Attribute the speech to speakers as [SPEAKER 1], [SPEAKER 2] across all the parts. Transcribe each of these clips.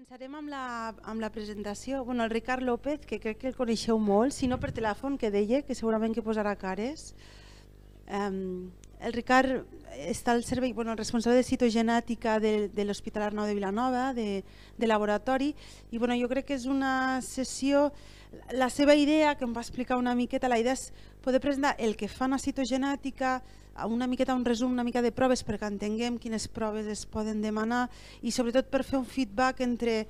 [SPEAKER 1] Començarem amb la,
[SPEAKER 2] amb la presentació. Bueno, el Ricard López, que crec que el coneixeu molt, si no per telèfon, que deia, que segurament que posarà cares. Um, el Ricard està al servei, bueno, el responsable de citogenètica de, de l'Hospital Arnau de Vilanova, de, de laboratori, i bueno, jo crec que és una sessió, la seva idea, que em va explicar una miqueta, la idea és poder presentar el que fan a citogenètica, una miqueta un resum, una mica de proves perquè entenguem quines proves es poden demanar i sobretot per fer un feedback entre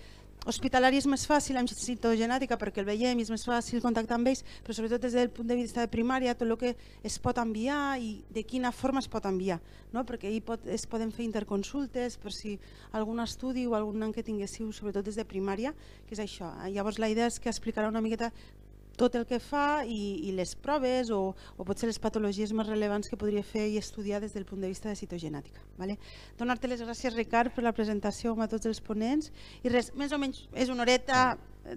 [SPEAKER 2] hospitalari és més fàcil amb citogenètica perquè el veiem i és més fàcil contactar amb ells, però sobretot des del punt de vista de primària, tot el que es pot enviar i de quina forma es pot enviar, no? perquè hi pot, es poden fer interconsultes per si algun estudi o algun nen que tinguéssiu, sobretot des de primària, que és això. Llavors la idea és que explicarà una miqueta tot el que fa i, i les proves o, o potser les patologies més rellevants que podria fer i estudiar des del punt de vista de citogenètica. Vale? Donar-te les gràcies, Ricard, per la presentació a tots els ponents. I res, més o menys és una horeta.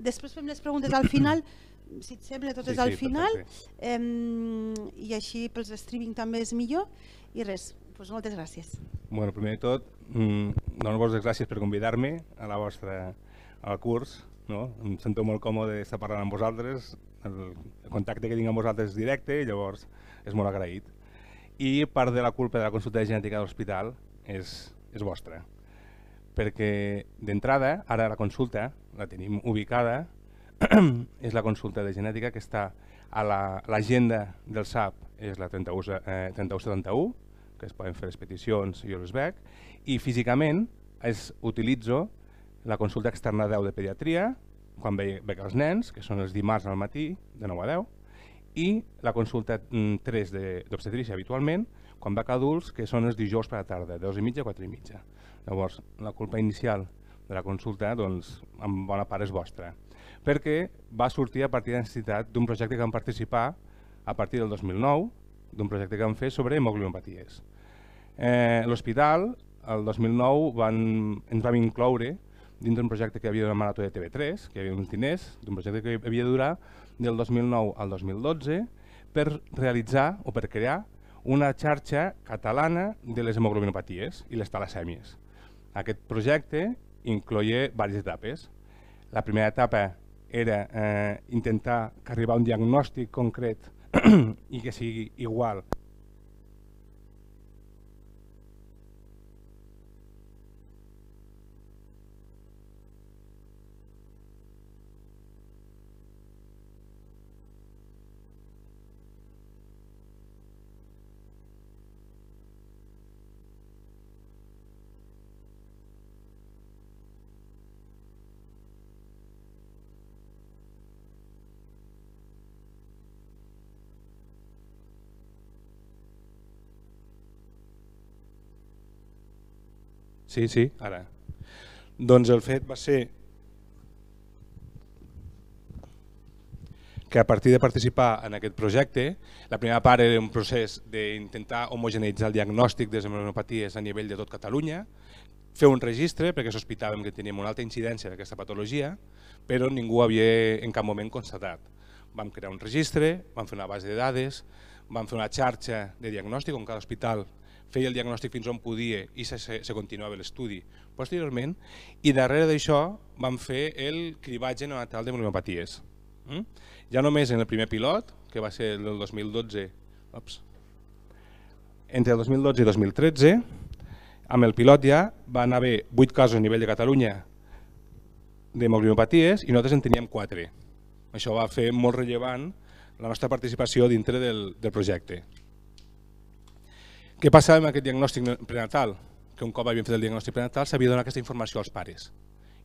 [SPEAKER 2] Després fem les preguntes al final si et sembla, tot sí, és al final. Em, I així pels streaming també és millor. I res, doncs moltes gràcies.
[SPEAKER 3] Bueno, primer de tot, dono mm, donar-vos gràcies per convidar-me a la vostra al curs. No? Em sento molt còmode estar parlant amb vosaltres, el contacte que tinc amb vosaltres és directe i llavors és molt agraït. I part de la culpa de la consulta de genètica de l'hospital és, és vostra. Perquè d'entrada, ara la consulta la tenim ubicada, és la consulta de genètica que està a l'agenda la, del SAP, és la 31, eh, 3171, que es poden fer les peticions i jo les veig, i físicament es utilitzo la consulta externa 10 de pediatria, quan ve, veig els nens, que són els dimarts al matí, de 9 a 10, i la consulta 3 mm, d'obstetrícia habitualment, quan a adults, que són els dijous per la tarda, de 2 i mitja a 4 i mitja. Llavors, la culpa inicial de la consulta, doncs, en bona part és vostra, perquè va sortir a partir de necessitat d'un projecte que vam participar a partir del 2009, d'un projecte que vam fer sobre hemoglobinopaties. Eh, L'hospital, el 2009, van, ens vam incloure dins d'un projecte que havia de marató de TV3, que havia uns diners, d'un projecte que havia de durar del 2009 al 2012 per realitzar o per crear una xarxa catalana de les hemoglobinopaties i les talassèmies. Aquest projecte incloïa diverses etapes. La primera etapa era eh, intentar arribar a un diagnòstic concret i que sigui igual Sí, sí, ara. Doncs el fet va ser que a partir de participar en aquest projecte, la primera part era un procés d'intentar homogeneitzar el diagnòstic de les a nivell de tot Catalunya, fer un registre perquè sospitàvem que teníem una alta incidència d'aquesta patologia, però ningú havia en cap moment constatat. Vam crear un registre, vam fer una base de dades, vam fer una xarxa de diagnòstic on cada hospital feia el diagnòstic fins on podia i se, se, se continuava l'estudi posteriorment i darrere d'això vam fer el cribatge neonatal de miopaties. Mm? Ja només en el primer pilot, que va ser el del 2012, ops, entre el 2012 i 2013, amb el pilot ja van haver 8 casos a nivell de Catalunya de hemoglobinopaties i nosaltres en teníem 4. Això va fer molt rellevant la nostra participació dintre del, del projecte. Què passava amb aquest diagnòstic prenatal? Que un cop havíem fet el diagnòstic prenatal s'havia de donar aquesta informació als pares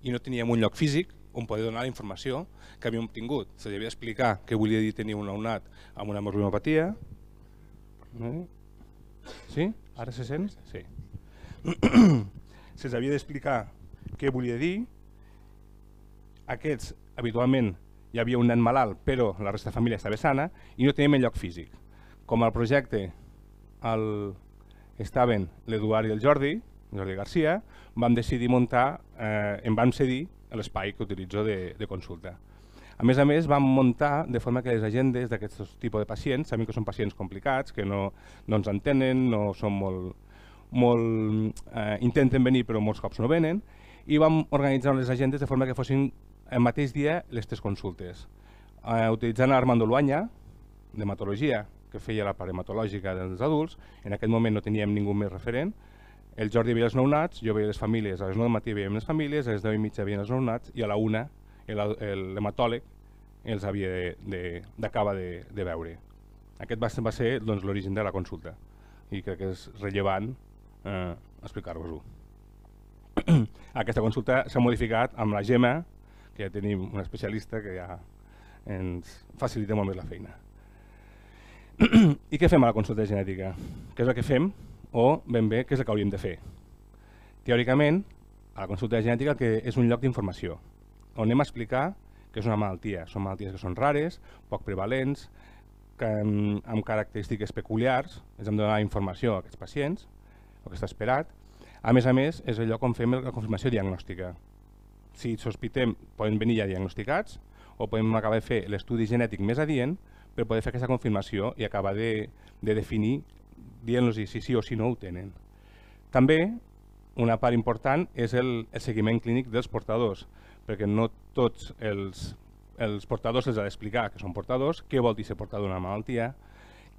[SPEAKER 3] i no teníem un lloc físic on poder donar la informació que havíem obtingut. Se havia d'explicar què volia dir tenir un aunat amb una morfinopatia. Sí? Ara se sent? Sí. Se'ls havia d'explicar què volia dir. Aquests, habitualment, hi havia un nen malalt, però la resta de família estava sana i no teníem lloc físic. Com el projecte, el, estaven l'Eduard i el Jordi, Jordi Garcia, vam decidir muntar, eh, em vam cedir l'espai que utilitzo de, de consulta. A més a més, vam muntar de forma que les agendes d'aquests tipus de pacients, sabem que són pacients complicats, que no, no ens entenen, no són molt, molt, eh, intenten venir però molts cops no venen, i vam organitzar les agendes de forma que fossin el mateix dia les tres consultes. Eh, utilitzant Armando Luanya, d'hematologia, que feia la parematològica dels adults, en aquest moment no teníem ningú més referent, el Jordi veia els nounats, jo veia les famílies, a les 9 del matí veiem les famílies, a les 10 i mitja veien els nounats i a la 1 l'hematòleg els havia d'acabar de, de, de, de veure. Aquest va ser, va ser doncs, l'origen de la consulta i crec que és rellevant eh, explicar-vos-ho. Aquesta consulta s'ha modificat amb la GEMA, que ja tenim un especialista que ja ens facilita molt més la feina. I què fem a la consulta genètica? Què és el que fem o ben bé què és el que hauríem de fer? Teòricament, a la consulta genètica que és un lloc d'informació, on anem a explicar que és una malaltia. Són malalties que són rares, poc prevalents, que, amb, mm, amb característiques peculiars, ens hem de donar informació a aquests pacients, el que està esperat. A més a més, és el lloc on fem la confirmació diagnòstica. Si sospitem, poden venir ja diagnosticats o podem acabar de fer l'estudi genètic més adient per poder fer aquesta confirmació i acabar de, de definir dient-los si sí o si no ho tenen. També una part important és el, el seguiment clínic dels portadors, perquè no tots els, els portadors els ha d'explicar que són portadors, què vol dir ser portador d'una malaltia,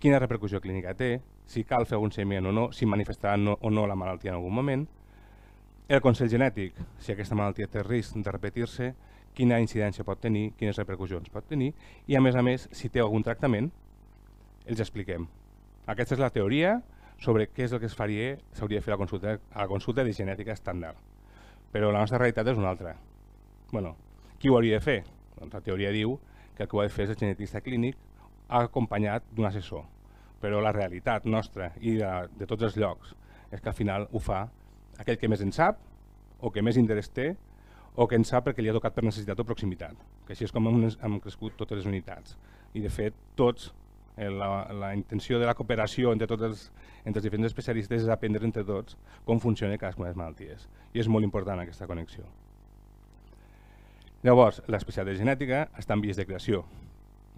[SPEAKER 3] quina repercussió clínica té, si cal fer un seguiment o no, si manifestarà no, o no la malaltia en algun moment, el consell genètic, si aquesta malaltia té risc de repetir-se, quina incidència pot tenir, quines repercussions pot tenir i a més a més, si té algun tractament, els expliquem. Aquesta és la teoria sobre què és el que es faria, s'hauria de fer a la consulta, a la consulta de genètica estàndard. Però la nostra realitat és una altra. Bueno, qui ho hauria de fer? Doncs la teoria diu que el que ho ha de fer és el genetista clínic acompanyat d'un assessor. Però la realitat nostra i de, de tots els llocs és que al final ho fa aquell que més en sap o que més interès té o que en sap perquè li ha tocat per necessitat o proximitat, que així és com hem, crescut totes les unitats. I de fet, tots, eh, la, la intenció de la cooperació entre, tots els, entre els diferents especialistes és aprendre entre tots com funciona cadascuna de les malalties. I és molt important aquesta connexió. Llavors, l'especialitat de genètica està en vies de creació.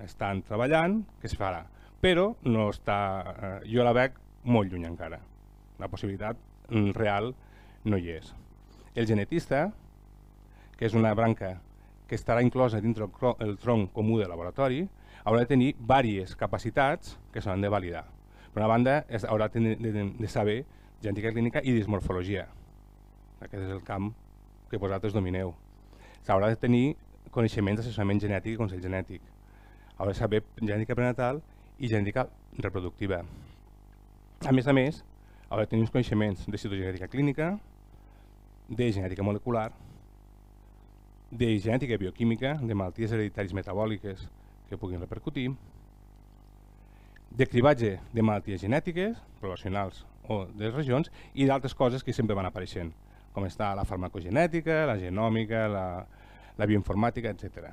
[SPEAKER 3] Estan treballant, que es farà, però no està, eh, jo la veig molt lluny encara. La possibilitat real no hi és. El genetista que és una branca que estarà inclosa dintre el tronc comú de laboratori, haurà de tenir diverses capacitats que s'han de validar. Per una banda, haurà de, de saber genètica clínica i dismorfologia. Aquest és el camp que vosaltres domineu. S'haurà de tenir coneixements d'assessorament genètic i consell genètic. Haurà de saber genètica prenatal i genètica reproductiva. A més a més, haurà de tenir uns coneixements de citogenètica clínica, de genètica molecular de genètica bioquímica, de malalties hereditàries metabòliques que puguin repercutir, de cribatge de malalties genètiques, relacionals o de les regions, i d'altres coses que sempre van apareixent, com està la farmacogenètica, la genòmica, la, la bioinformàtica, etc.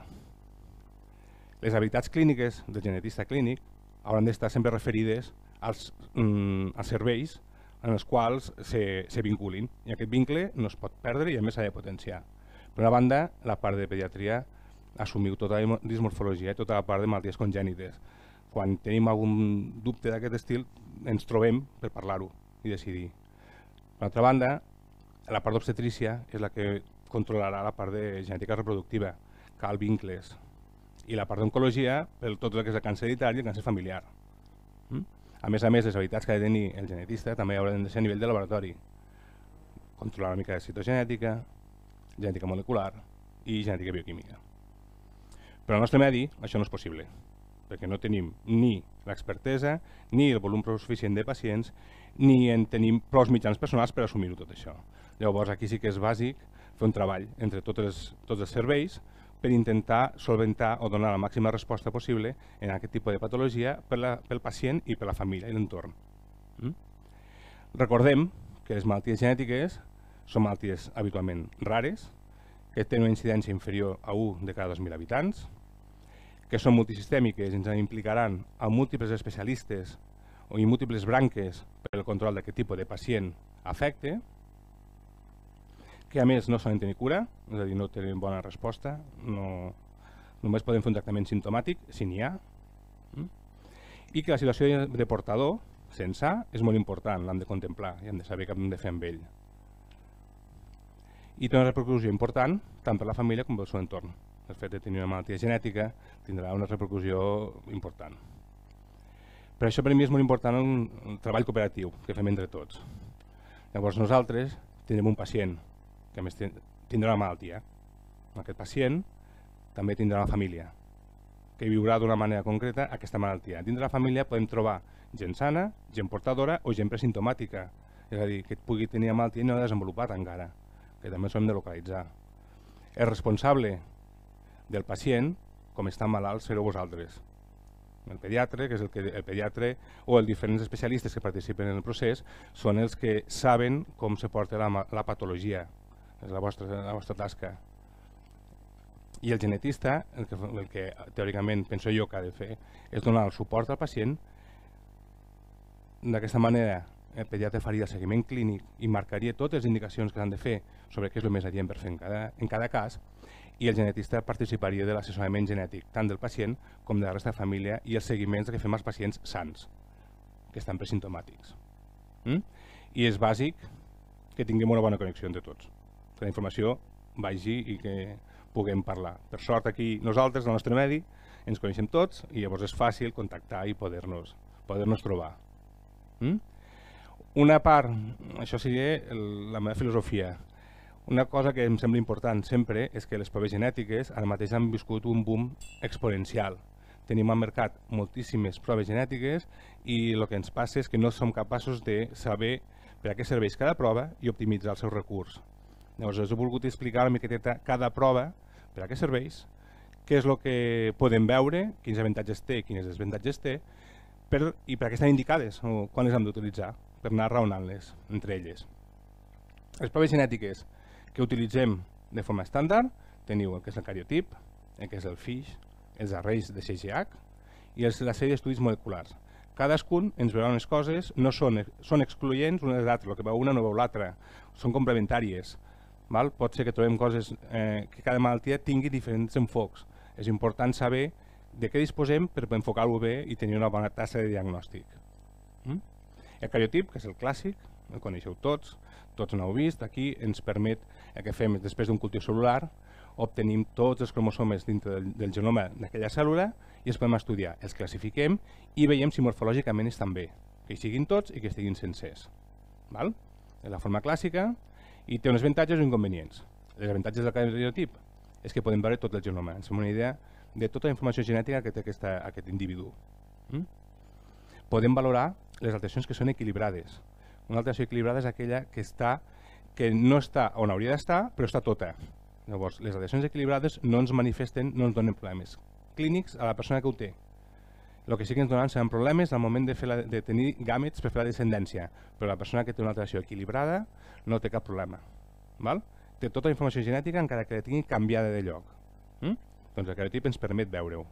[SPEAKER 3] Les habilitats clíniques del genetista clínic hauran d'estar sempre referides als, mm, als serveis en els quals se, se vinculin, i aquest vincle no es pot perdre i a més s'ha de potenciar. Per una banda, la part de pediatria assumiu tota la dismorfologia i eh, tota la part de malalties congènites. Quan tenim algun dubte d'aquest estil, ens trobem per parlar-ho i decidir. Per altra banda, la part d'obstetrícia és la que controlarà la part de genètica reproductiva, cal vincles, i la part d'oncologia per tot el que és el càncer hereditari i el càncer familiar. Mm? A més a més, les habilitats que ha de tenir el genetista també hauran de ser a nivell de laboratori. Controlar una mica de citogenètica, genètica molecular i genètica bioquímica. Però al nostre medi això no és possible, perquè no tenim ni l'expertesa, ni el volum prou suficient de pacients, ni en tenim prou mitjans personals per assumir-ho tot això. Llavors aquí sí que és bàsic fer un treball entre totes, tots els serveis per intentar solventar o donar la màxima resposta possible en aquest tipus de patologia per la, pel pacient i per la família i l'entorn. Mm? Recordem que les malalties genètiques són malalties habitualment rares, que tenen una incidència inferior a 1 de cada 2.000 habitants, que són multisistèmiques i ens implicaran a múltiples especialistes o i múltiples branques per al control d'aquest tipus de pacient afecte, que a més no solen tenir cura, és a dir, no tenen bona resposta, no, només poden fer un tractament simptomàtic, si n'hi ha, hm? i que la situació de portador, sense, és molt important, l'hem de contemplar i hem de saber què hem de fer amb ell i té una repercussió important tant per la família com pel seu entorn. El fet de tenir una malaltia genètica tindrà una repercussió important. Per això per mi és molt important un treball cooperatiu que fem entre tots. Llavors nosaltres tindrem un pacient que més tindrà una malaltia. Aquest pacient també tindrà una família que viurà d'una manera concreta aquesta malaltia. Dintre la família podem trobar gent sana, gent portadora o gent presimptomàtica, és a dir, que pugui tenir malaltia i no ha desenvolupat encara que també ens hem de localitzar. El responsable del pacient, com està malalt, sereu vosaltres. El pediatre, que és el que el pediatre o els diferents especialistes que participen en el procés són els que saben com se porta la, la patologia, és la vostra, la vostra tasca. I el genetista, el que, el que teòricament penso jo que ha de fer, és donar el suport al pacient. D'aquesta manera el pediatre faria el seguiment clínic i marcaria totes les indicacions que s'han de fer sobre què és el més adient per fer en cada, en cada cas i el genetista participaria de l'assessorament genètic tant del pacient com de la resta de família i els seguiments que fem als pacients sants que estan presimptomàtics. Mm? I és bàsic que tinguem una bona connexió entre tots, que la informació vagi i que puguem parlar. Per sort aquí nosaltres, el nostre medi, ens coneixem tots i llavors és fàcil contactar i poder-nos poder, -nos, poder -nos trobar. Mm? Una part, això seria la meva filosofia, una cosa que em sembla important sempre és que les proves genètiques ara mateix han viscut un boom exponencial. Tenim al mercat moltíssimes proves genètiques i el que ens passa és que no som capaços de saber per a què serveix cada prova i optimitzar el seu recurs. Llavors, us he volgut explicar una miqueta cada prova, per a què serveix, què és el que podem veure, quins avantatges té, quins desavantatges té, per, i per a què estan indicades o quan les hem d'utilitzar per anar raonant-les entre elles. Les proves genètiques que utilitzem de forma estàndard teniu el que és el cariotip, el que és el FISH, els arrays de CGH i els, la sèrie d'estudis moleculars. Cadascun ens veurà unes coses, no són, són excloents unes l'altra, el que veu una no veu l'altra, són complementàries. Val? Pot ser que trobem coses eh, que cada malaltia tingui diferents enfocs. És important saber de què disposem per enfocar-ho bé i tenir una bona tassa de diagnòstic. Mm? El cariotip, que és el clàssic, el coneixeu tots, tots n'heu vist, aquí ens permet el eh, que fem després d'un cultiu celular, obtenim tots els cromosomes dintre del, del genoma d'aquella cèl·lula i els podem estudiar, els classifiquem i veiem si morfològicament estan bé, que hi siguin tots i que estiguin sencers. Val? És la forma clàssica i té uns avantatges i inconvenients. Els avantatges del cariotip és que podem veure tot el genoma, ens fem una idea de tota la informació genètica que té aquesta, aquest individu. Mm? Podem valorar les alteracions que són equilibrades. Una alteració equilibrada és aquella que està que no està on hauria d'estar, però està tota. Llavors, les alteracions equilibrades no ens manifesten, no ens donen problemes clínics a la persona que ho té. El que sí que ens donen seran problemes al moment de, fer la, de tenir gàmets per fer la descendència, però la persona que té una alteració equilibrada no té cap problema. Val? Té tota la informació genètica encara que la tingui canviada de lloc. Mm? Doncs el cariotip ens permet veure-ho.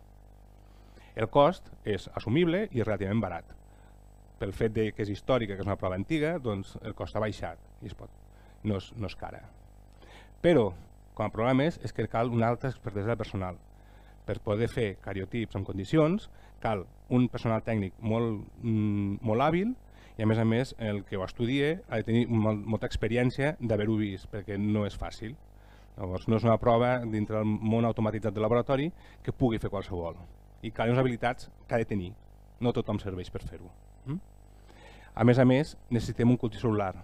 [SPEAKER 3] El cost és assumible i relativament barat pel fet de que és històrica, que és una prova antiga, doncs el cost ha baixat i es pot, no, és, no és cara. Però, com a problema és, és que cal una alta expertesa de personal. Per poder fer cariotips en condicions, cal un personal tècnic molt, mm, molt hàbil i a més a més el que ho estudia ha de tenir molt, molta experiència d'haver-ho vist, perquè no és fàcil. Llavors, no és una prova dintre del món automatitzat del laboratori que pugui fer qualsevol. I cal unes habilitats que ha de tenir. No tothom serveix per fer-ho. Mm? A més a més, necessitem un cultiu celular.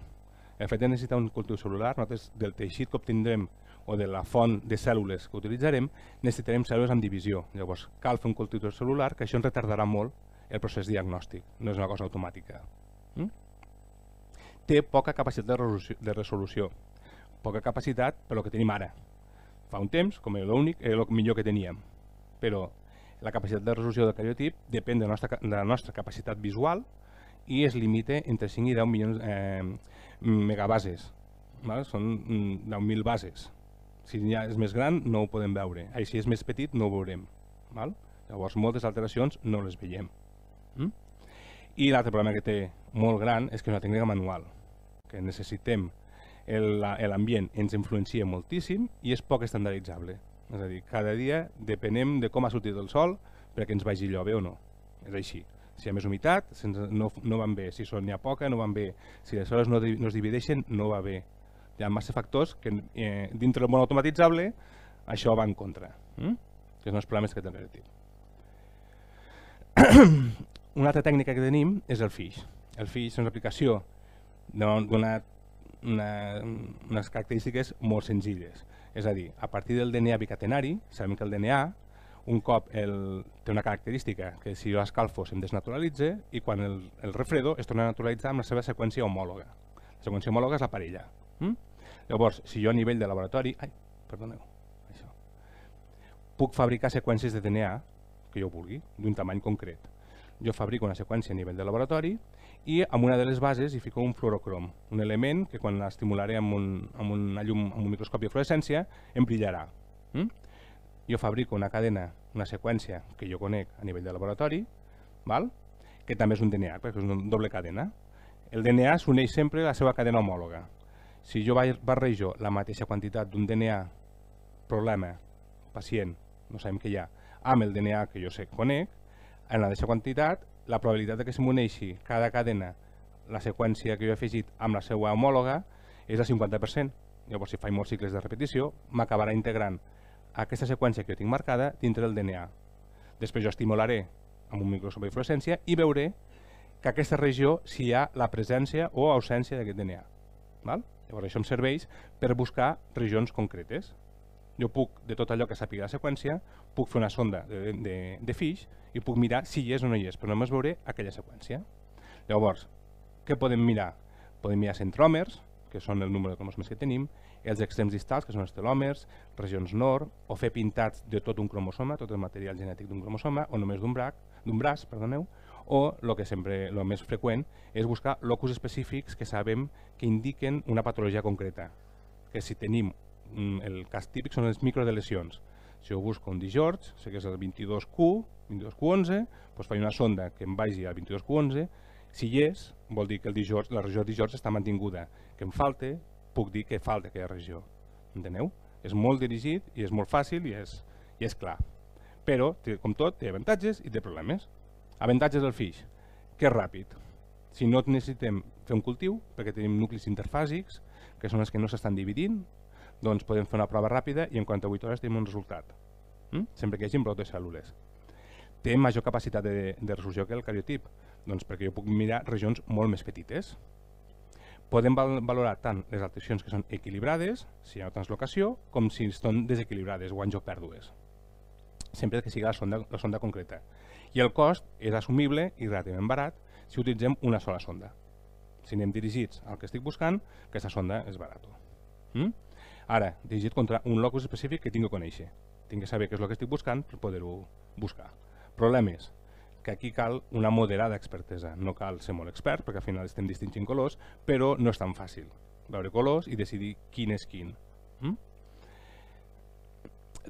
[SPEAKER 3] El fet de necessitar un cultiu celular, nosaltres del teixit que obtindrem o de la font de cèl·lules que utilitzarem, necessitarem cèl·lules amb divisió. Llavors, cal fer un cultiu celular, que això ens retardarà molt el procés diagnòstic, no és una cosa automàtica. Mm? Té poca capacitat de resolució, de resolució, poca capacitat per el que tenim ara. Fa un temps, com era l'únic, era el millor que teníem, però la capacitat de resolució del cariotip depèn de la nostra, de la nostra capacitat visual i es limita entre 5 i 10 milions eh, megabases. Val? Són 10.000 mm, bases. Si ja és més gran no ho podem veure. I si és més petit no ho veurem. Val? Llavors moltes alteracions no les veiem. Mm? I l'altre problema que té molt gran és que és una tècnica manual, que necessitem l'ambient ens influencia moltíssim i és poc estandarditzable. És a dir, cada dia depenem de com ha sortit el sol perquè ens vagi allò bé o no. És així. Si hi ha més humitat, no, no van bé. Si n'hi ha poca, no van bé. Si les hores no, no es divideixen, no va bé. Hi ha massa factors que eh, dintre del món automatitzable això va en contra. Mm? Que són els problemes que té tip. Una altra tècnica que tenim és el FISH. El FISH és una aplicació d'una una, unes característiques molt senzilles. És a dir, a partir del DNA bicatenari, sabem que el DNA, un cop el, té una característica, que si jo escalfo se'm desnaturalitza i quan el, el refredo es torna a naturalitzar amb la seva seqüència homòloga. La seqüència homòloga és la parella. Mm? Llavors, si jo a nivell de laboratori... Ai, perdoneu. Això. Puc fabricar seqüències de DNA, que jo vulgui, d'un tamany concret. Jo fabrico una seqüència a nivell de laboratori i amb una de les bases hi fico un fluorocrom, un element que quan l'estimularé amb, un, amb una llum, amb un microscopi de fluorescència, em brillarà. Mm? Jo fabrico una cadena, una seqüència que jo conec a nivell de laboratori, val? que també és un DNA, perquè és una doble cadena. El DNA s'uneix sempre a la seva cadena homòloga. Si jo barrejo la mateixa quantitat d'un DNA problema, pacient, no sabem què hi ha, amb el DNA que jo sé, conec, en la mateixa quantitat la probabilitat de que s'emuneixi cada cadena la seqüència que jo he afegit amb la seva homòloga és el 50%. Llavors, si faig molts cicles de repetició, m'acabarà integrant aquesta seqüència que jo tinc marcada dintre del DNA. Després jo estimularé amb un microscopi fluorescència i veuré que aquesta regió si hi ha la presència o ausència d'aquest DNA. Val? Llavors això em serveix per buscar regions concretes jo puc, de tot allò que sàpiga la seqüència, puc fer una sonda de, de, de fix i puc mirar si hi és o no hi és, però només veuré aquella seqüència. Llavors, què podem mirar? Podem mirar centròmers, que són el número de cromosomes que tenim, els extrems distals, que són els telòmers, regions nord, o fer pintats de tot un cromosoma, tot el material genètic d'un cromosoma, o només d'un braç, d'un braç, perdoneu, o el que sempre el més freqüent és buscar locus específics que sabem que indiquen una patologia concreta. Que si tenim Mm, el cas típic són els micros de lesions. Si ho busco un dijorts, sé que és el 22Q, 22Q11, doncs faig una sonda que em vagi al 22Q11, si hi és, vol dir que el dijorts, la regió dijorts està mantinguda. Que em falte, puc dir que falta aquella regió. Enteneu? És molt dirigit i és molt fàcil i és, i és clar. Però, com tot, té avantatges i té problemes. Avantatges del fix, que és ràpid. Si no necessitem fer un cultiu, perquè tenim nuclis interfàsics, que són els que no s'estan dividint, doncs podem fer una prova ràpida i en 48 hores tenim un resultat, mm? sempre que hi hagi brot de cèl·lules. Té major capacitat de, de resolució que el cariotip, doncs perquè jo puc mirar regions molt més petites. Podem val valorar tant les alteracions que són equilibrades, si hi ha translocació, com si estan desequilibrades, guanys o pèrdues, sempre que sigui la sonda, la sonda concreta. I el cost és assumible i relativament barat si utilitzem una sola sonda. Si anem dirigits al que estic buscant, aquesta sonda és barata. Mm? Ara, dirigit contra un locus específic que tinc que conèixer. Tinc que saber què és el que estic buscant per poder-ho buscar. Problemes que aquí cal una moderada expertesa. No cal ser molt expert, perquè al final estem distingint colors, però no és tan fàcil veure colors i decidir quin és quin. Mm?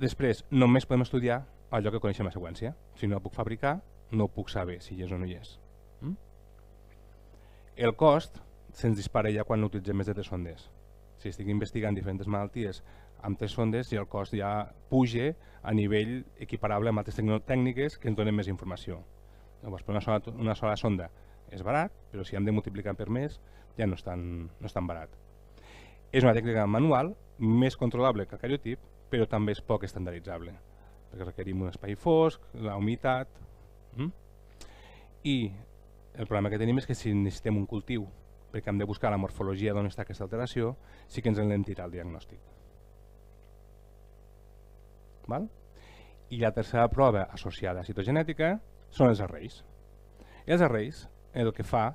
[SPEAKER 3] Després, només podem estudiar allò que coneixem a seqüència. Si no puc fabricar, no puc saber si hi és o no hi és. Mm? El cost se'ns dispara ja quan utilitzem més de tres sondes si estic investigant diferents malalties amb tres sondes i el cost ja puja a nivell equiparable amb altres tècniques que ens donen més informació. Llavors, per una sola, una sola sonda és barat, però si hem de multiplicar per més ja no és tan, no és tan barat. És una tècnica manual, més controlable que el cariotip, però també és poc estandarditzable, perquè requerim un espai fosc, la humitat... Mm? I el problema que tenim és que si necessitem un cultiu perquè hem de buscar la morfologia d'on està aquesta alteració, sí que ens en l'hem tirat el diagnòstic. Val? I la tercera prova associada a citogenètica són els arrays. I els arrays el que fa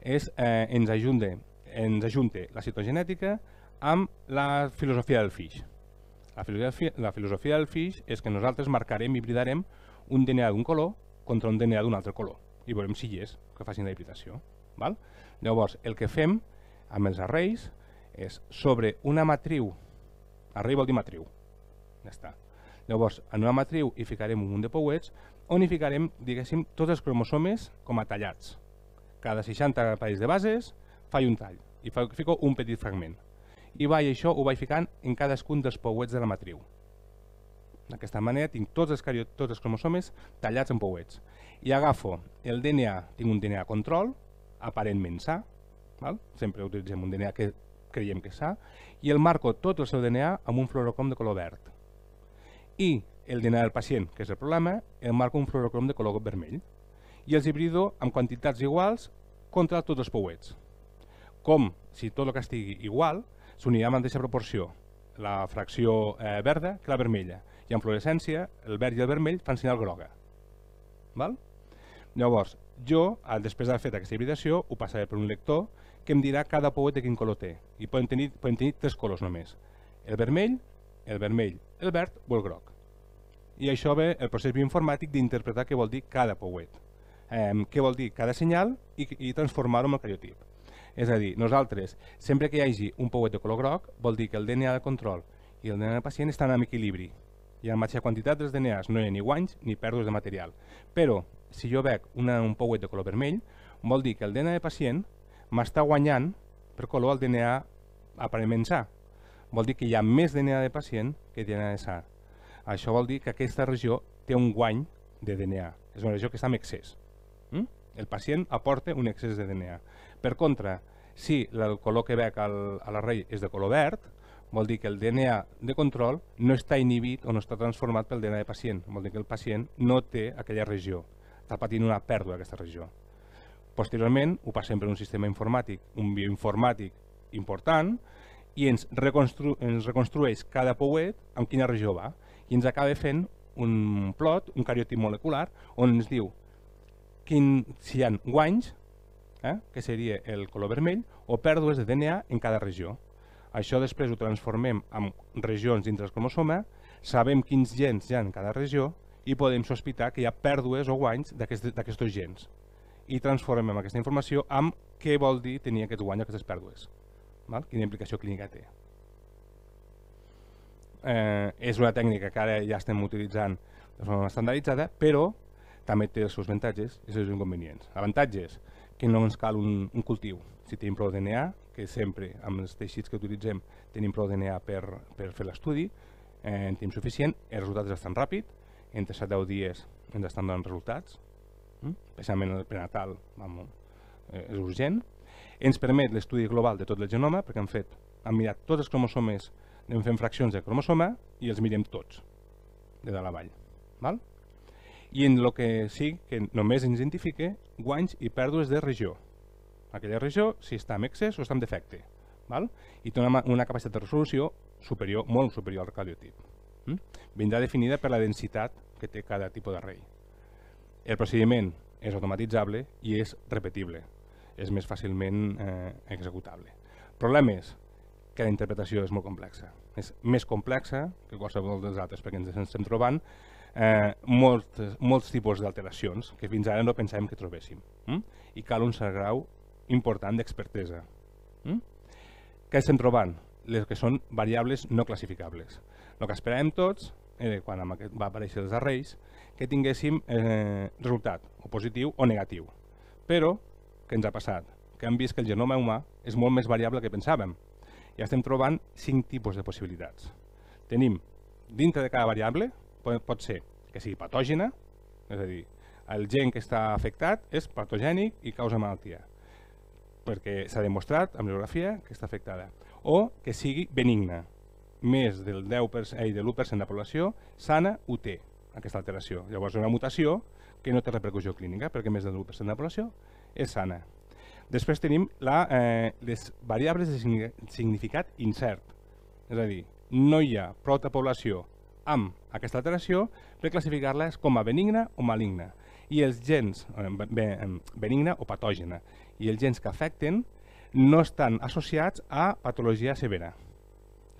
[SPEAKER 3] és eh, ens ajunte, ens ajunte la citogenètica amb la filosofia del fix. La filosofia, la filosofia del fix és que nosaltres marcarem i hibridarem un DNA d'un color contra un DNA d'un altre color i veurem si hi és que facin la hibridació. Val? Llavors, el que fem amb els arrays és sobre una matriu, array vol dir matriu, ja està. Llavors, en una matriu hi ficarem un munt de pouets on hi ficarem, diguéssim, tots els cromosomes com a tallats. Cada 60 pares de bases faig un tall i fico un petit fragment. I vaig això ho vaig ficant en cadascun dels pouets de la matriu. D'aquesta manera tinc tots els, tots els cromosomes tallats en pouets. I agafo el DNA, tinc un DNA control, aparentment sa, val? sempre utilitzem un DNA que creiem que és sa, i el marco tot el seu DNA amb un fluorocrom de color verd. I el DNA del pacient, que és el problema, el marco un fluorocrom de color vermell. I els hibrido amb quantitats iguals contra tots els pouets. Com si tot el que estigui igual s'unirà amb la mateixa proporció, la fracció eh, verda que la vermella. I en fluorescència, el verd i el vermell fan senyal groga. Val? Llavors, jo, després d'haver fet aquesta hibridació, ho passaré per un lector que em dirà cada pouet de quin color té. I poden tenir, poden tenir tres colors només. El vermell, el vermell, el verd o el groc. I això ve el procés bioinformàtic d'interpretar què vol dir cada pouet. Eh, què vol dir cada senyal i, i transformar-ho en el cariotip. És a dir, nosaltres, sempre que hi hagi un pouet de color groc, vol dir que el DNA de control i el DNA del pacient estan en equilibri. I en mateixa quantitat dels DNAs no hi ha ni guanys ni pèrdues de material. Però si jo veig una, un pouet de color vermell, vol dir que el DNA pacient m'està guanyant per color el DNA aparentment sa. Vol dir que hi ha més DNA de pacient que DNA sa. Això vol dir que aquesta regió té un guany de DNA. És una regió que està en excés. Mm? El pacient aporta un excés de DNA. Per contra, si el color que veig al, a rei és de color verd, vol dir que el DNA de control no està inhibit o no està transformat pel DNA de pacient. Vol dir que el pacient no té aquella regió està patint una pèrdua d'aquesta regió. Posteriorment ho passem per un sistema informàtic, un bioinformàtic important, i ens, reconstru ens reconstrueix cada pouet amb quina regió va i ens acaba fent un plot, un cariotip molecular, on ens diu quin, si hi ha guanys, eh, que seria el color vermell, o pèrdues de DNA en cada regió. Això després ho transformem en regions dins del cromosoma, sabem quins gens hi ha en cada regió i podem sospitar que hi ha pèrdues o guanys d'aquests gens. I transformem aquesta informació amb què vol dir tenir aquest guany o aquestes pèrdues. Val? Quina implicació clínica té. Eh, és una tècnica que ara ja estem utilitzant de forma estandarditzada, però també té els seus avantatges i els seus inconvenients. Avantatges, que no ens cal un, un cultiu. Si tenim prou DNA, que sempre amb els teixits que utilitzem tenim prou DNA per, per fer l'estudi, eh, en temps suficient, els resultats estan ràpids, entre 7 o 10 dies ens estan donant resultats, mm? especialment el prenatal vam, eh, és urgent. Ens permet l'estudi global de tot el genoma, perquè hem fet, hem mirat tots els cromosomes, hem fet fraccions de cromosoma i els mirem tots, de dalt avall. Val? I en el que sí que només ens identifique guanys i pèrdues de regió. Aquella regió, si està en excés o està en defecte. Val? I té una, una capacitat de resolució superior, molt superior al caliotip. Hm? vindrà definida per la densitat que té cada tipus d'array. El procediment és automatitzable i és repetible, és més fàcilment eh, executable. El problema és que la interpretació és molt complexa. És més complexa que qualsevol dels altres perquè ens estem trobant eh, molts, molts tipus d'alteracions que fins ara no pensàvem que trobéssim. Mm? I cal un cert grau important d'expertesa. Mm? Què estem trobant? Les que són variables no classificables. El que esperàvem tots, eh, quan aquest va aparèixer els arrells, que tinguéssim eh, resultat, o positiu o negatiu. Però, què ens ha passat? Que hem vist que el genoma humà és molt més variable que pensàvem. I estem trobant cinc tipus de possibilitats. Tenim, dintre de cada variable, pot ser que sigui patògena, és a dir, el gen que està afectat és patogènic i causa malaltia, perquè s'ha demostrat amb l'ografia que està afectada, o que sigui benigna, més del 10%, de l'1% de la població sana ho té, aquesta alteració. Llavors, una mutació que no té repercussió clínica, perquè més del 1% de la població és sana. Després tenim la, eh, les variables de significat incert. És a dir, no hi ha prou de població amb aquesta alteració per classificar-les com a benigna o maligna. I els gens, eh, benigna o patògena, i els gens que afecten no estan associats a patologia severa.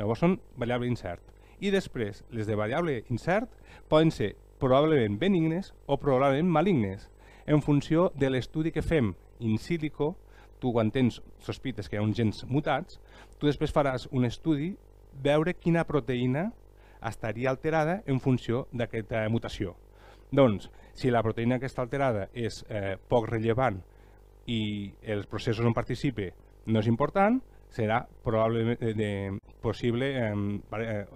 [SPEAKER 3] Llavors són variable incert. I després, les de variable incert poden ser probablement benignes o probablement malignes, en funció de l'estudi que fem in silico, tu quan tens sospites que hi ha uns gens mutats, tu després faràs un estudi veure quina proteïna estaria alterada en funció d'aquesta mutació. Doncs, si la proteïna que està alterada és eh, poc rellevant i els processos on participe no és important, serà probablement de, eh, de possible eh,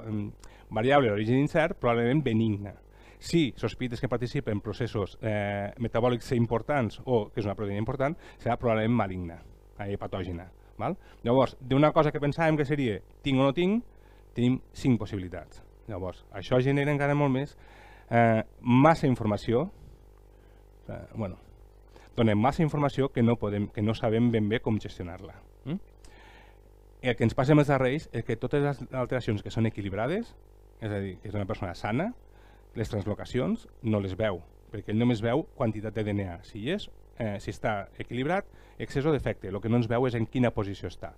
[SPEAKER 3] variable d'origen incert, probablement benigna. Si sospites que participa en processos eh, metabòlics importants o que és una proteïna important, serà probablement maligna, eh, patògena. Val? Llavors, d'una cosa que pensàvem que seria tinc o no tinc, tenim cinc possibilitats. Llavors, això genera encara molt més eh, massa informació, eh, bueno, donem massa informació que no, podem, que no sabem ben bé com gestionar-la. Mm? el que ens passa amb els arrays és que totes les alteracions que són equilibrades, és a dir, que és una persona sana, les translocacions no les veu, perquè ell només veu quantitat de DNA, si hi és, eh, si està equilibrat, excés o defecte, el que no ens veu és en quina posició està.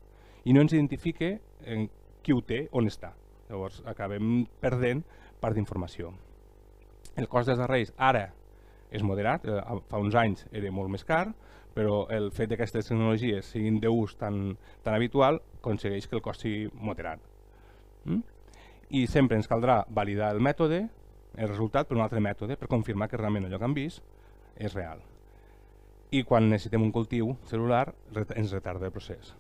[SPEAKER 3] I no ens identifica en qui ho té, on està. Llavors acabem perdent part d'informació. El cost dels arrays ara és moderat, eh, fa uns anys era molt més car, però el fet que aquestes tecnologies siguin d'ús tan, tan habitual aconsegueix que el cost sigui moderat. Mm? I sempre ens caldrà validar el mètode, el resultat per un altre mètode, per confirmar que realment allò que hem vist és real. I quan necessitem un cultiu celular ens retarda el procés.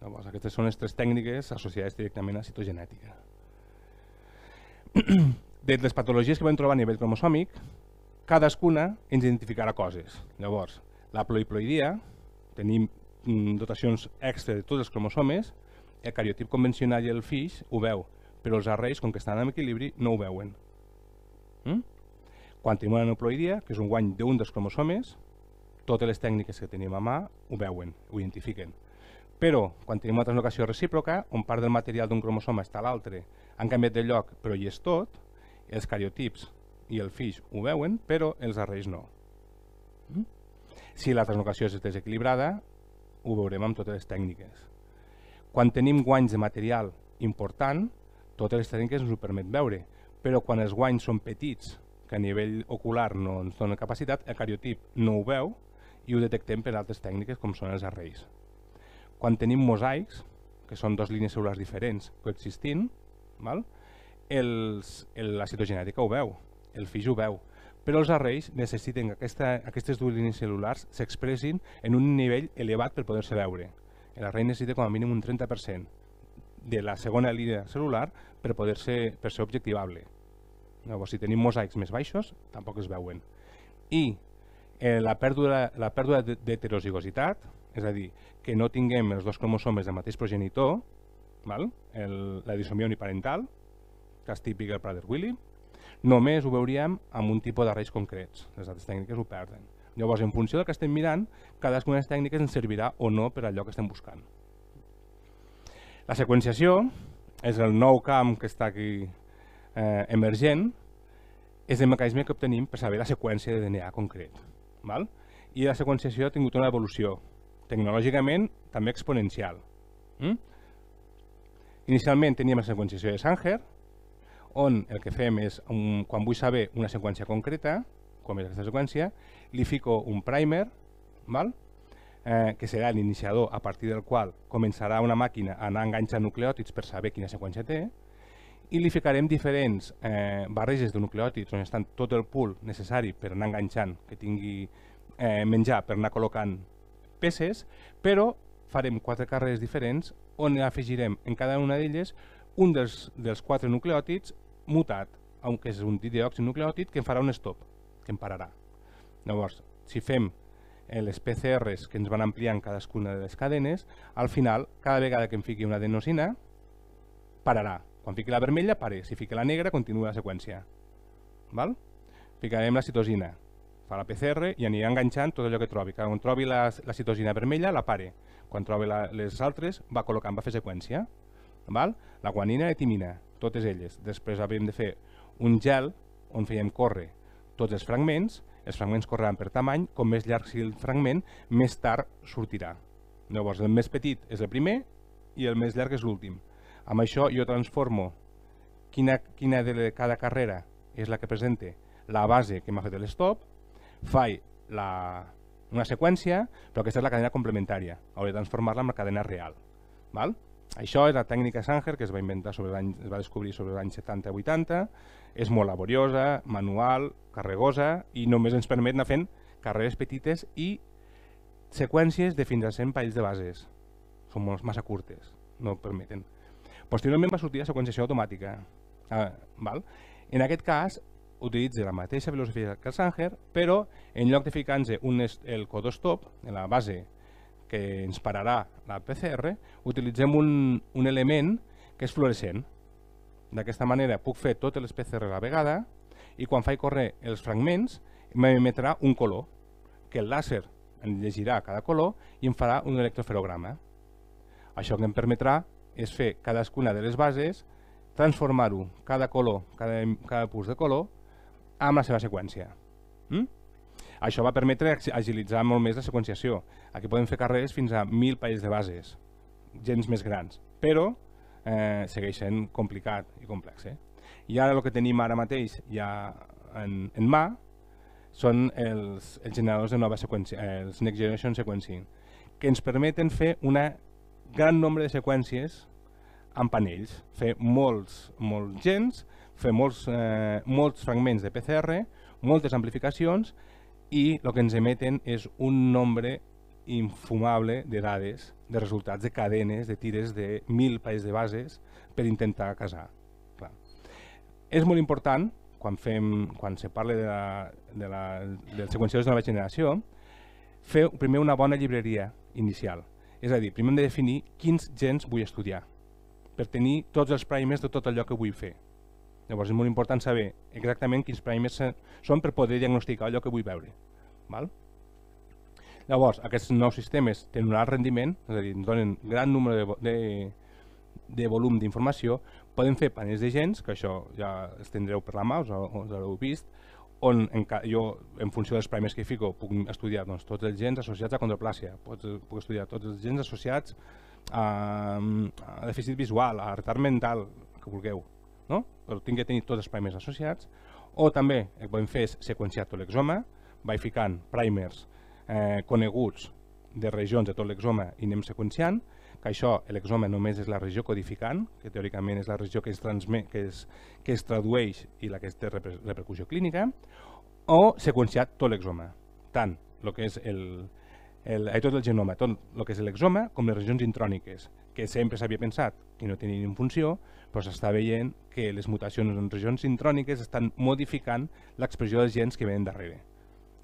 [SPEAKER 3] Llavors, aquestes són les tres tècniques associades directament a citogenètica. de les patologies que vam trobar a nivell cromosòmic, cadascuna ens identificarà coses. Llavors, la poliploidia, tenim mm, dotacions extra de tots els cromosomes, el cariotip convencional i el fix ho veu, però els arrays, com que estan en equilibri, no ho veuen. Mm? Quan tenim una neoploidia, que és un guany d'un dels cromosomes, totes les tècniques que tenim a mà ho veuen, ho identifiquen. Però quan tenim una translocació recíproca, on part del material d'un cromosoma està a l'altre, han canviat de lloc però hi és tot, els cariotips i el fix ho veuen, però els arrells no. Mm? Si la translocació és desequilibrada, ho veurem amb totes les tècniques. Quan tenim guanys de material important, totes les tècniques ens ho permet veure, però quan els guanys són petits, que a nivell ocular no ens dona capacitat, el cariotip no ho veu i ho detectem per altres tècniques com són els arrays. Quan tenim mosaics, que són dues línies cel·lulars diferents coexistint, val? Els, el, la citogenètica ho veu, el fix ho veu, però els arrells necessiten que aquesta, aquestes dues línies cel·lulars s'expressin en un nivell elevat per poder-se veure. L'array necessita com a mínim un 30% de la segona línia celular per poder ser, per ser objectivable. Llavors, si tenim mosaics més baixos, tampoc es veuen. I eh, la pèrdua, la pèrdua d'heterozigositat, és a dir, que no tinguem els dos cromosomes del mateix progenitor, val? El, la disomia uniparental, que és típica del Prader-Willi, només ho veuríem amb un tipus de reis concrets. Les altres tècniques ho perden. Llavors, en funció del que estem mirant, cadascuna de les tècniques ens servirà o no per allò que estem buscant. La seqüenciació és el nou camp que està aquí eh, emergent, és el mecanisme que obtenim per saber la seqüència de DNA concret. Val? I la seqüenciació ha tingut una evolució, tecnològicament també exponencial. Mm? Inicialment teníem la seqüenciació de Sanger, on el que fem és, un, quan vull saber una seqüència concreta, com és aquesta seqüència, li fico un primer, val? Eh, que serà l'iniciador a partir del qual començarà una màquina a anar enganxant nucleòtids per saber quina seqüència té, i li ficarem diferents eh, barreges de nucleòtids on estan tot el pool necessari per anar enganxant, que tingui eh, menjar per anar col·locant peces, però farem quatre carrers diferents on afegirem en cada una d'elles un dels, dels quatre nucleòtids mutat, aunque és un diòxid nucleòtid, que en farà un stop, que en pararà. Llavors, si fem eh, les PCRs que ens van ampliant cadascuna de les cadenes, al final, cada vegada que em fiqui una adenosina, pararà. Quan fiqui la vermella, pare. Si fiqui la negra, continua la seqüència. Val? Ficarem la citosina. Fa la PCR i anirà enganxant tot allò que trobi. Quan trobi la, la citosina vermella, la pare. Quan trobi la, les altres, va col·locant, va fer seqüència. Val? La guanina i timina totes elles. Després havíem de fer un gel on fèiem córrer tots els fragments, els fragments correran per tamany, com més llarg sigui el fragment, més tard sortirà. Llavors, el més petit és el primer i el més llarg és l'últim. Amb això jo transformo quina, quina de cada carrera és la que presente la base que m'ha fet l'estop, faig la, una seqüència, però aquesta és la cadena complementària. Hauré de transformar-la en la cadena real. Val? Això és la tècnica Sanger que es va inventar sobre l'any es va descobrir sobre l'any 70-80, és molt laboriosa, manual, carregosa i només ens permet anar fent carreres petites i seqüències de fins a 100 païs de bases. Són molt massa curtes, no permeten. Posteriorment va sortir la seqüenciació automàtica. Ah, val? En aquest cas, utilitza la mateixa filosofia que el Sanger, però en lloc de ficar-se el codó stop, en la base que ens pararà la PCR, utilitzem un, un element que és fluorescent. D'aquesta manera puc fer totes les PCR a la vegada i quan faig córrer els fragments m'emetrà un color, que el làser en llegirà cada color i em farà un electroferograma. Això que em permetrà és fer cadascuna de les bases, transformar-ho cada color, cada, cada pus de color, amb la seva seqüència. Mm? Això va permetre agilitzar molt més la seqüenciació. Aquí podem fer carrers fins a 1.000 païs de bases, gens més grans, però eh, segueix sent complicat i complex. Eh? I ara el que tenim ara mateix ja en, en mà són els, els generadors de nova seqüència, eh, els Next Generation Sequencing, que ens permeten fer un gran nombre de seqüències amb panells, fer molts, molts gens, fer molts, eh, molts fragments de PCR, moltes amplificacions i el que ens emeten és un nombre infumable de dades, de resultats de cadenes, de tires de mil païs de bases per intentar casar. Clar. És molt important, quan, fem, quan se parla de la, de la, dels seqüenciadors de nova generació, fer primer una bona llibreria inicial. És a dir, primer hem de definir quins gens vull estudiar per tenir tots els primers de tot allò que vull fer. Llavors és molt important saber exactament quins primers són per poder diagnosticar allò que vull veure. Val? Llavors, aquests nous sistemes tenen un alt rendiment, és a dir, ens donen gran nombre de, de, de volum d'informació, poden fer panells de gens, que això ja els tindreu per la mà, us, us l'heu vist, on en jo, en funció dels primers que fico, puc estudiar doncs, tots els gens associats a condroplàsia, puc, puc estudiar tots els gens associats a, a dèficit visual, a retard mental, que vulgueu, no? però tinc que tenir tots els primers associats, o també el que podem fer és seqüenciar tot l'exoma, vaig ficant primers eh, coneguts de regions de tot l'exoma i anem seqüenciant, que això, l'exoma només és la regió codificant, que teòricament és la regió que es, transmet, que es, que es tradueix i la que té reper repercussió clínica, o seqüenciar tot l'exoma, tant el que és el, el, el, tot el genoma, tot el que és l'exoma com les regions intròniques, que sempre s'havia pensat que no tenien funció, però doncs s'està veient que les mutacions en regions intròniques estan modificant l'expressió dels gens que venen darrere.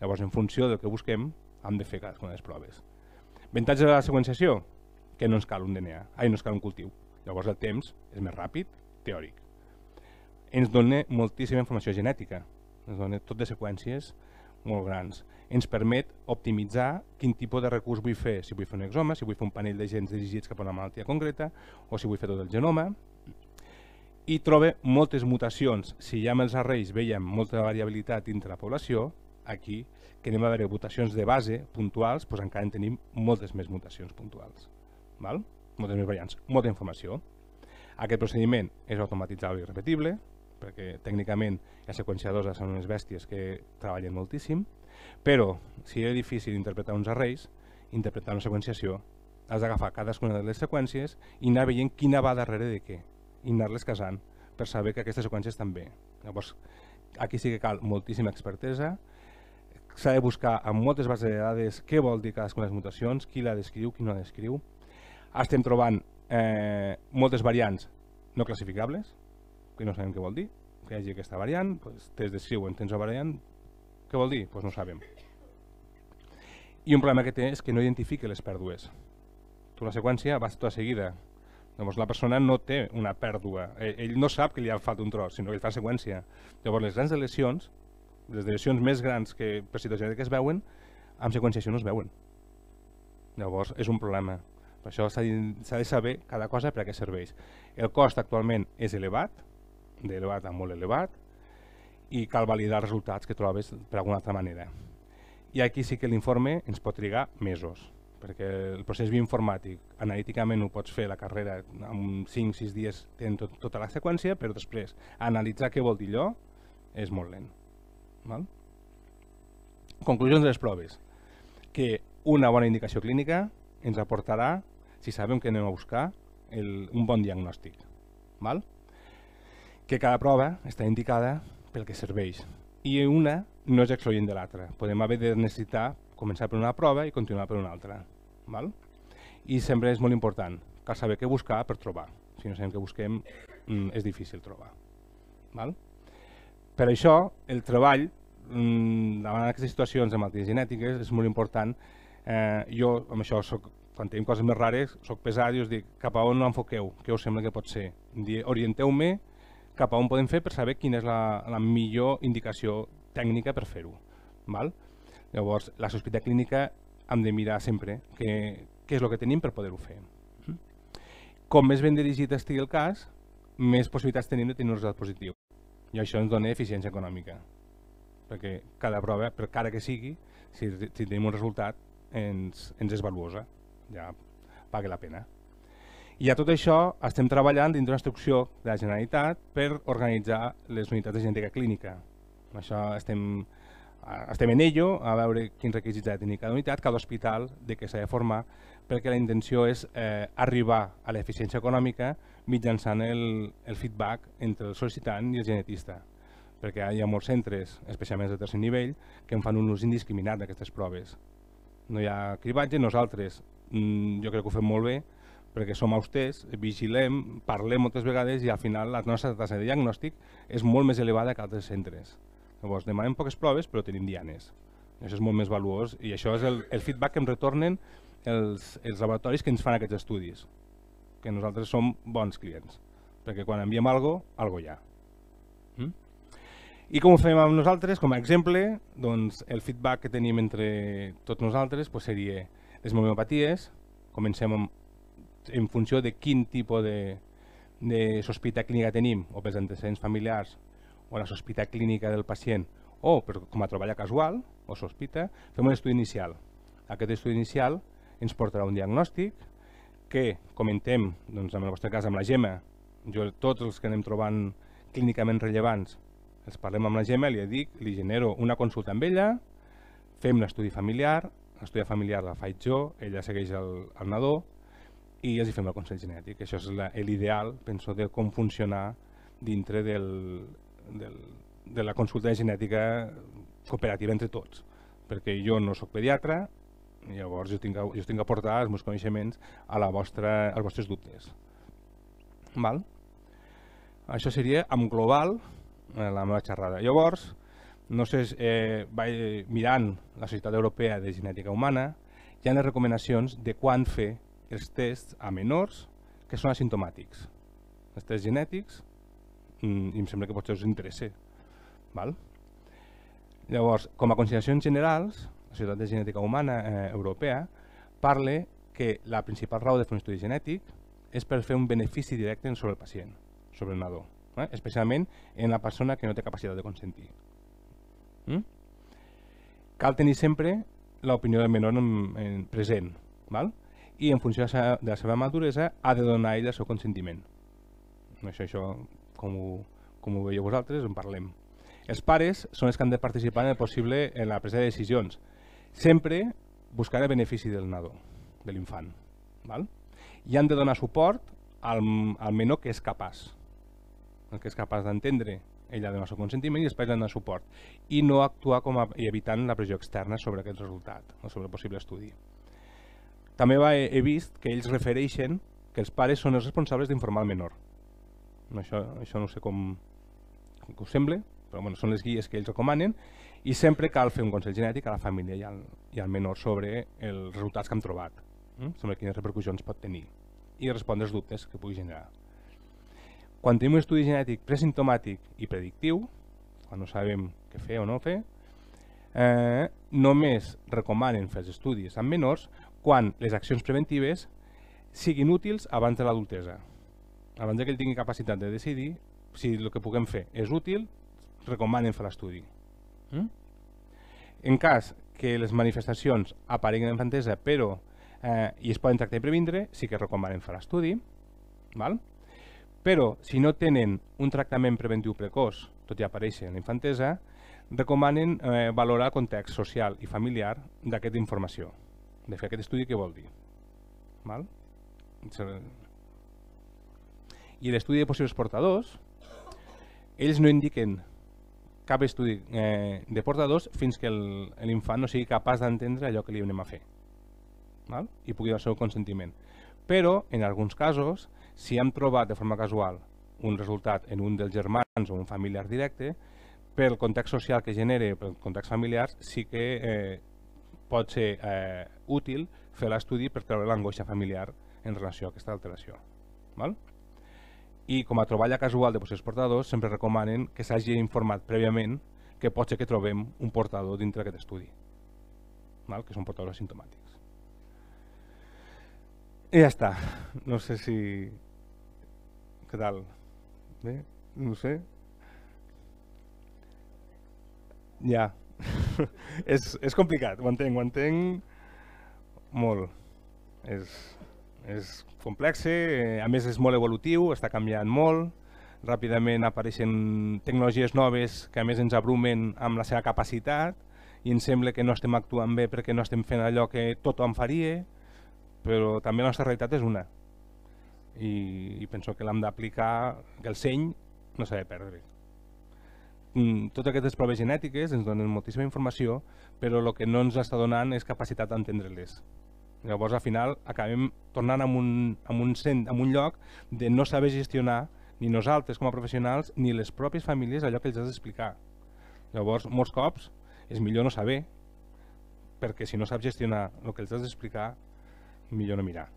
[SPEAKER 3] Llavors, en funció del que busquem, hem de fer cas de les proves. Ventatge de la seqüenciació? Que no ens cal un DNA, ai, no ens cal un cultiu. Llavors el temps és més ràpid, teòric. Ens dona moltíssima informació genètica, ens dona tot de seqüències molt grans. Ens permet optimitzar quin tipus de recurs vull fer, si vull fer un exoma, si vull fer un panell de gens dirigits cap a una malaltia concreta, o si vull fer tot el genoma. I troba moltes mutacions. Si ja amb els arrells veiem molta variabilitat dintre la població, aquí que anem a veure mutacions de base puntuals, doncs encara en tenim moltes més mutacions puntuals. Val? Moltes més variants, molta informació. Aquest procediment és automatitzable i repetible, perquè tècnicament seqüenciadors que són unes bèsties que treballen moltíssim, però si és difícil interpretar uns arrays, interpretar una seqüenciació, has d'agafar cadascuna de les seqüències i anar veient quina va darrere de què i anar-les casant per saber que aquestes seqüències estan bé. Llavors, aquí sí que cal moltíssima expertesa, s'ha de buscar amb moltes bases de dades què vol dir cadascuna de les mutacions, qui la descriu, qui no la descriu. Estem trobant eh, moltes variants no classificables, i no sabem què vol dir, que hi hagi aquesta variant, doncs, tests descriuen, tens la variant, què vol dir? Doncs no sabem. I un problema que té és que no identifica les pèrdues. Tu tota la seqüència vas tota seguida. Llavors la persona no té una pèrdua, ell, ell no sap que li ha faltat un tros, sinó que ell fa seqüència. Llavors les grans lesions, les lesions més grans que per situació que es veuen, amb seqüenciació no es veuen. Llavors és un problema. Per això s'ha de saber cada cosa per a què serveix. El cost actualment és elevat, d'elevat a molt elevat i cal validar els resultats que trobes per alguna altra manera. I aquí sí que l'informe ens pot trigar mesos, perquè el procés bioinformàtic analíticament ho pots fer la carrera en 5-6 dies tenen tot, tota la seqüència, però després analitzar què vol dir allò és molt lent. Val? Conclusions de les proves. Que una bona indicació clínica ens aportarà, si sabem que anem a buscar, el, un bon diagnòstic. Val? que cada prova està indicada pel que serveix i una no és excloent de l'altra. Podem haver de necessitar començar per una prova i continuar per una altra. Val? I sempre és molt important, cal saber què buscar per trobar. Si no sabem què busquem, mm, és difícil trobar. Val? Per això, el treball mm, davant d'aquestes situacions de malalties genètiques és molt important. Eh, jo, amb això, soc, quan tenim coses més rares, sóc pesat i us dic cap a on no enfoqueu, què us sembla que pot ser. Orienteu-me cap a on podem fer per saber quina és la, la millor indicació tècnica per fer-ho. Llavors, la sospita clínica hem de mirar sempre què, què és el que tenim per poder-ho fer. Com més ben dirigit estigui el cas, més possibilitats tenim de tenir un resultat positiu. I això ens dona eficiència econòmica, perquè cada prova, per cara que sigui, si, si tenim un resultat, ens, ens és valuosa, ja paga la pena. I a tot això estem treballant dins d'una instrucció de la Generalitat per organitzar les unitats de genètica clínica. Amb això estem, eh, estem en ello, a veure quins requisits ha de tenir cada unitat, cada hospital, de què s'ha de formar, perquè la intenció és eh, arribar a l'eficiència econòmica mitjançant el, el feedback entre el sol·licitant i el genetista perquè hi ha molts centres, especialment de tercer nivell, que en fan un ús indiscriminat d'aquestes proves. No hi ha cribatge, nosaltres mm, jo crec que ho fem molt bé, perquè som austers, vigilem, parlem moltes vegades i al final la nostra tassa de diagnòstic és molt més elevada que altres centres. Llavors demanem poques proves però tenim dianes. Això és molt més valuós i això és el, el feedback que ens retornen els, els laboratoris que ens fan aquests estudis, que nosaltres som bons clients, perquè quan enviem algo, algo hi ha. Mm? I com ho fem amb nosaltres? Com a exemple, doncs, el feedback que tenim entre tots nosaltres pues, seria les homeopaties, comencem amb en funció de quin tipus de, de sospita clínica tenim, o pels antecedents familiars, o la sospita clínica del pacient, o per, com a treballa casual, o sospita, fem un estudi inicial. Aquest estudi inicial ens portarà un diagnòstic que comentem, doncs, en el vostre cas, amb la GEMA. Jo, tots els que anem trobant clínicament rellevants, els parlem amb la GEMA, li dic, li genero una consulta amb ella, fem l'estudi familiar, l'estudi familiar la faig jo, ella segueix el, el nadó, i els hi fem el consell genètic. Això és l'ideal, penso, de com funcionar dintre del, del, de la consulta de genètica cooperativa entre tots. Perquè jo no sóc pediatra, llavors jo tinc, jo tinc a portar els meus coneixements a la vostra, als vostres dubtes. Val? Això seria en global eh, la meva xerrada. Llavors, no sé, eh, vaig mirant la Societat Europea de Genètica Humana, hi ha les recomanacions de quan fer els tests a menors que són asimptomàtics. Els tests genètics, mm, i em sembla que potser us interessa. Val? Llavors, com a consideracions generals, la Societat de Genètica Humana eh, Europea parla que la principal raó de fer un estudi genètic és per fer un benefici directe sobre el pacient, sobre el nadó, eh? especialment en la persona que no té capacitat de consentir. Mm? Cal tenir sempre l'opinió del menor en, en present. Val? i en funció de, de la seva maduresa ha de donar ell el seu consentiment. No això com ho, com ho veieu vosaltres, en parlem. Els pares són els que han de participar en el possible en la presa de decisions, sempre buscant el benefici del nadó, de l'infant. I han de donar suport al, al menor que és capaç, el que és capaç d'entendre ella donar el seu consentiment i després donar suport i no actuar com a, i evitant la pressió externa sobre aquest resultat o sobre el possible estudi. També va, he, vist que ells refereixen que els pares són els responsables d'informar el menor. Això, això no sé com, com us sembla, però bueno, són les guies que ells recomanen i sempre cal fer un consell genètic a la família i al, i al menor sobre els resultats que han trobat, eh? sobre quines repercussions pot tenir i respondre els dubtes que pugui generar. Quan tenim un estudi genètic presimptomàtic i predictiu, quan no sabem què fer o no fer, eh, només recomanen fer els estudis amb menors quan les accions preventives siguin útils abans de l'adultesa. Abans que ell tingui capacitat de decidir si el que puguem fer és útil, recomanen fer l'estudi. Mm? En cas que les manifestacions apareguin en infantesa però eh, i es poden tractar i previndre, sí que recomanen fer l'estudi. Però si no tenen un tractament preventiu precoç, tot i aparèixer en la infantesa, recomanen eh, valorar el context social i familiar d'aquesta informació de fer aquest estudi què vol dir? Val? I l'estudi de possibles portadors, ells no indiquen cap estudi eh, de portadors fins que l'infant no sigui capaç d'entendre allò que li anem a fer val? i pugui donar el seu consentiment. Però, en alguns casos, si hem trobat de forma casual un resultat en un dels germans o un familiar directe, pel context social que genera, pel context familiar, sí que eh, pot ser eh, útil fer l'estudi per treure l'angoixa familiar en relació a aquesta alteració. Val? I com a troballa casual de processos portadors, sempre recomanen que s'hagi informat prèviament que pot ser que trobem un portador dintre d'aquest estudi, val? que són portadors asimptomàtics. I ja està. No sé si... Què tal? Bé? No sé. Ja. és, és complicat, ho entenc, ho entenc molt. És, és complex, eh, a més és molt evolutiu, està canviant molt, ràpidament apareixen tecnologies noves que a més ens abrumen amb la seva capacitat i ens sembla que no estem actuant bé perquè no estem fent allò que tothom faria, però també la nostra realitat és una. I, i penso que l'hem d'aplicar, que el seny no s'ha de perdre. Mm, totes aquestes proves genètiques ens donen moltíssima informació, però el que no ens està donant és capacitat d'entendre-les. Llavors, al final, acabem tornant a un, a un, cent, a un lloc de no saber gestionar ni nosaltres com a professionals ni les pròpies famílies allò que els has d'explicar. Llavors, molts cops és millor no saber, perquè si no saps gestionar el que els has d'explicar, millor no mirar.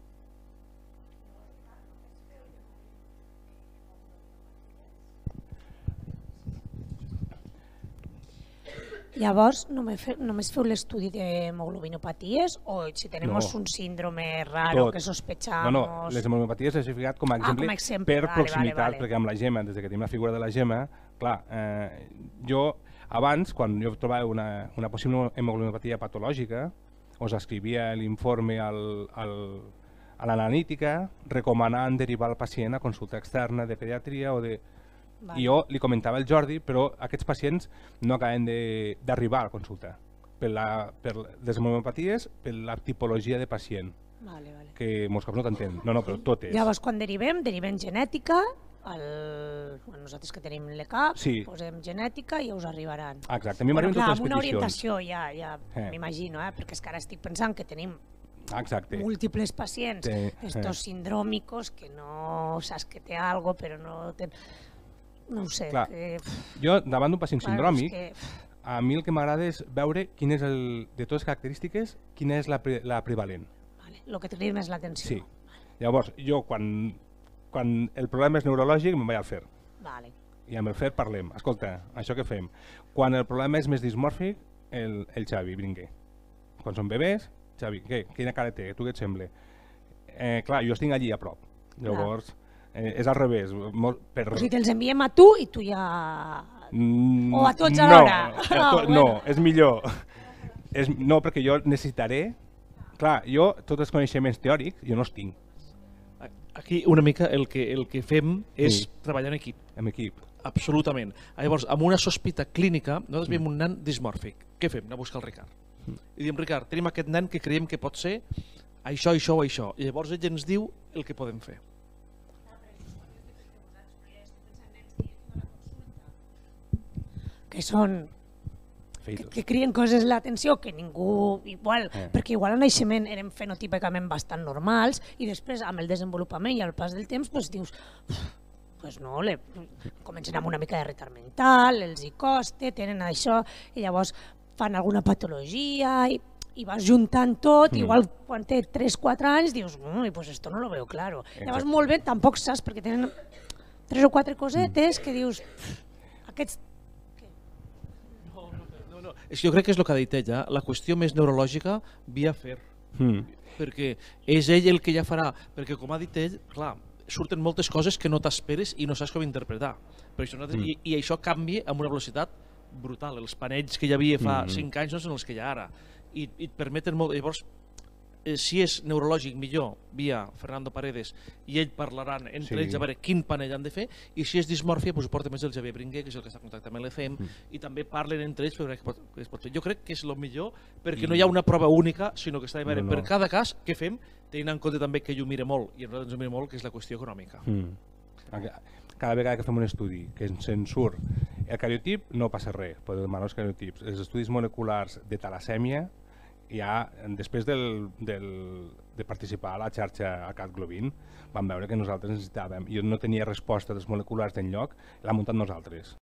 [SPEAKER 4] Llavors, només, fe, només feu l'estudi d'hemoglobinopaties o si tenim no. un síndrome raro Tot. que sospechamos... No, no, les
[SPEAKER 3] hemoglobinopaties les he ficat com a exemple, ah, com a exemple. per vale, proximitat, vale, vale. perquè amb la gema, des que tenim la figura de la gema, clar, eh, jo abans, quan jo trobava una, una possible hemoglobinopatia patològica, us escrivia l'informe al, al, a l'analítica recomanant derivar el pacient a consulta externa de pediatria o de Val. I jo li comentava al Jordi, però aquests pacients no acaben d'arribar a la consulta per, la, per les hemopaties, per la tipologia de pacient. Vale, vale. que molts cops no t'entén. No, no, però tot és. Llavors,
[SPEAKER 4] quan derivem, derivem genètica, el... Bueno, nosaltres que tenim l'ECAP, sí. posem genètica i ja us arribaran. Exacte, a mi m'arriben totes les peticions. Amb una orientació ja, ja eh. m'imagino, eh? perquè és que ara estic pensant que tenim Exacte. múltiples pacients, sí. estos eh. sindròmicos que no saps que té algo però no ten no ho sé. Clar, que... Jo,
[SPEAKER 3] davant d'un pacient bueno, sindròmic, que... a mi el que m'agrada és veure quin és el, de totes les característiques, quina és la, la prevalent.
[SPEAKER 4] Vale, lo que tenim és l'atenció.
[SPEAKER 3] Sí. Llavors, jo quan, quan el problema és neurològic me'n vaig al FER. Vale. I amb el FER parlem. Escolta, això que fem. Quan el problema és més dismòrfic, el, el Xavi Bringuer. Quan són bebès, Xavi, què? Quina cara té? Tu què et sembla? Eh, clar, jo estic allí a prop. Llavors... Clar Eh, és al revés. Per... O sigui,
[SPEAKER 4] te'ls enviem a tu i tu ja...
[SPEAKER 3] Mm, o a tots alhora. No, a to... Ah, no, bueno. no és millor. És, no, perquè jo necessitaré... Clar, jo tots els coneixements teòrics jo no els tinc. Aquí una mica el que, el que fem
[SPEAKER 1] és sí. treballar en equip. En equip. Absolutament. Llavors, amb una sospita clínica, nosaltres veiem un nan dismòrfic. Què fem? Anar a buscar el Ricard. I diem, Ricard, tenim aquest nan que creiem que pot ser això, això o això. I llavors ell ens diu el que podem fer.
[SPEAKER 4] que són que, que crien coses l'atenció que ningú igual, eh. perquè igual al naixement eren fenotipicament bastant normals i després amb el desenvolupament i al pas del temps doncs dius pues no, le, comencen amb una mica de retard mental, els hi costa, tenen això, i llavors fan alguna patologia i, i vas juntant tot, mm. igual quan té 3-4 anys dius, mmm, pues esto no lo veo claro. Exacte. Llavors molt bé, tampoc saps, perquè tenen tres o quatre cosetes mm. que dius, aquests
[SPEAKER 1] és que jo crec que és el que ha dit ella, la qüestió més neurològica via fer. Mm. Perquè és ell el que ja farà, perquè com ha dit ell, clar, surten moltes coses que no t'esperes i no saps com interpretar. Per això nosaltres, mm. i, I això canvi amb una velocitat brutal. Els panells que hi havia fa mm -hmm. 5 anys no són els que hi ha ara. I, i et permeten molt... Llavors, Eh, si és neurològic millor via Fernando Paredes i ell parlaran entre sí. ells a veure quin panell han de fer i si és dismòrfia ho doncs porta més el Javier Bringuer que és el que està en contacte amb l'ECM mm. i també parlen entre ells per veure què pot, què es pot fer. Jo crec que és el millor perquè mm. no hi ha una prova única sinó que està de veure no, no. per cada cas que fem tenint en compte també que ell ho mira molt i nosaltres ho mira molt que és la qüestió econòmica.
[SPEAKER 3] Mm. Cada vegada que fem un estudi que ens en surt el cariotip no passa res, però demanar els cariotips. Els estudis moleculars de talassèmia ja després del, del, de participar a la xarxa a Cat Globin vam veure que nosaltres necessitàvem, jo no tenia resposta dels moleculars d'enlloc, l'ha muntat nosaltres.